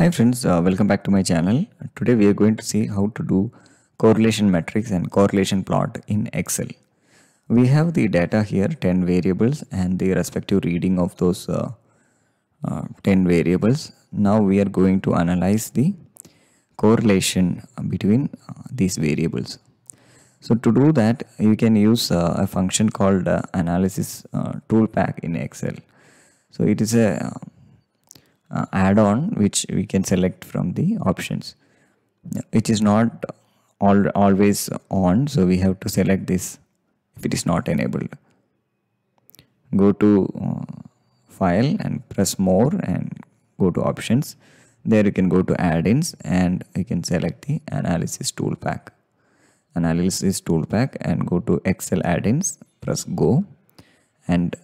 Hi friends, uh, welcome back to my channel. Today we are going to see how to do correlation matrix and correlation plot in Excel. We have the data here 10 variables and the respective reading of those uh, uh, 10 variables. Now we are going to analyze the correlation between uh, these variables. So to do that you can use uh, a function called uh, analysis Tool Pack in Excel. So it is a uh, add-on which we can select from the options it is not all, always on so we have to select this if it is not enabled go to uh, file and press more and go to options there you can go to add-ins and you can select the analysis tool pack analysis tool pack and go to excel add-ins press go and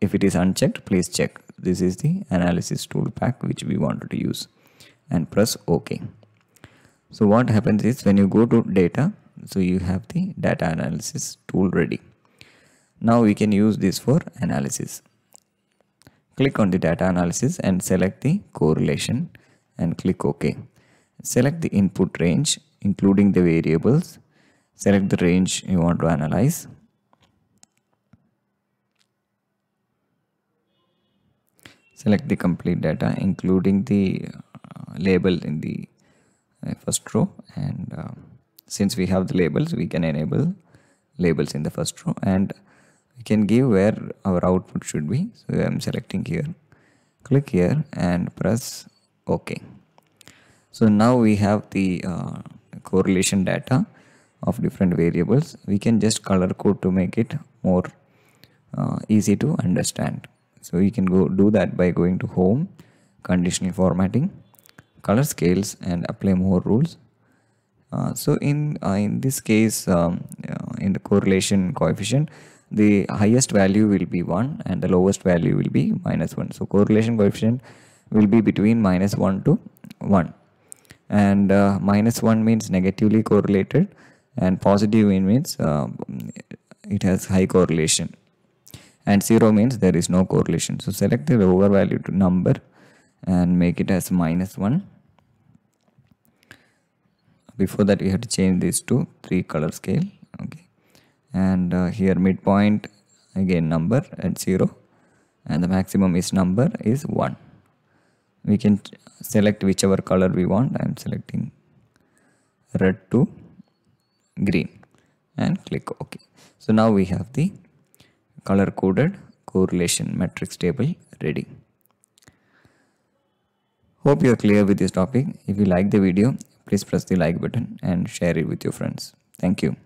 if it is unchecked please check this is the analysis tool pack which we wanted to use and press OK. So what happens is when you go to data, so you have the data analysis tool ready. Now we can use this for analysis. Click on the data analysis and select the correlation and click OK. Select the input range including the variables. Select the range you want to analyze select the complete data including the uh, label in the uh, first row and uh, since we have the labels we can enable labels in the first row and we can give where our output should be so i'm selecting here click here and press ok so now we have the uh, correlation data of different variables we can just color code to make it more uh, easy to understand so you can go do that by going to home, conditional formatting, color scales and apply more rules. Uh, so in uh, in this case, um, uh, in the correlation coefficient, the highest value will be 1 and the lowest value will be minus 1. So correlation coefficient will be between minus 1 to 1 and uh, minus 1 means negatively correlated and positive means uh, it has high correlation and 0 means there is no correlation. So select the overvalued number and make it as minus 1. Before that we have to change this to 3 color scale. Okay. And uh, here midpoint again number at 0 and the maximum is number is 1. We can select whichever color we want. I am selecting red to green and click OK. So now we have the color coded correlation matrix table ready. Hope you are clear with this topic. If you like the video, please press the like button and share it with your friends. Thank you.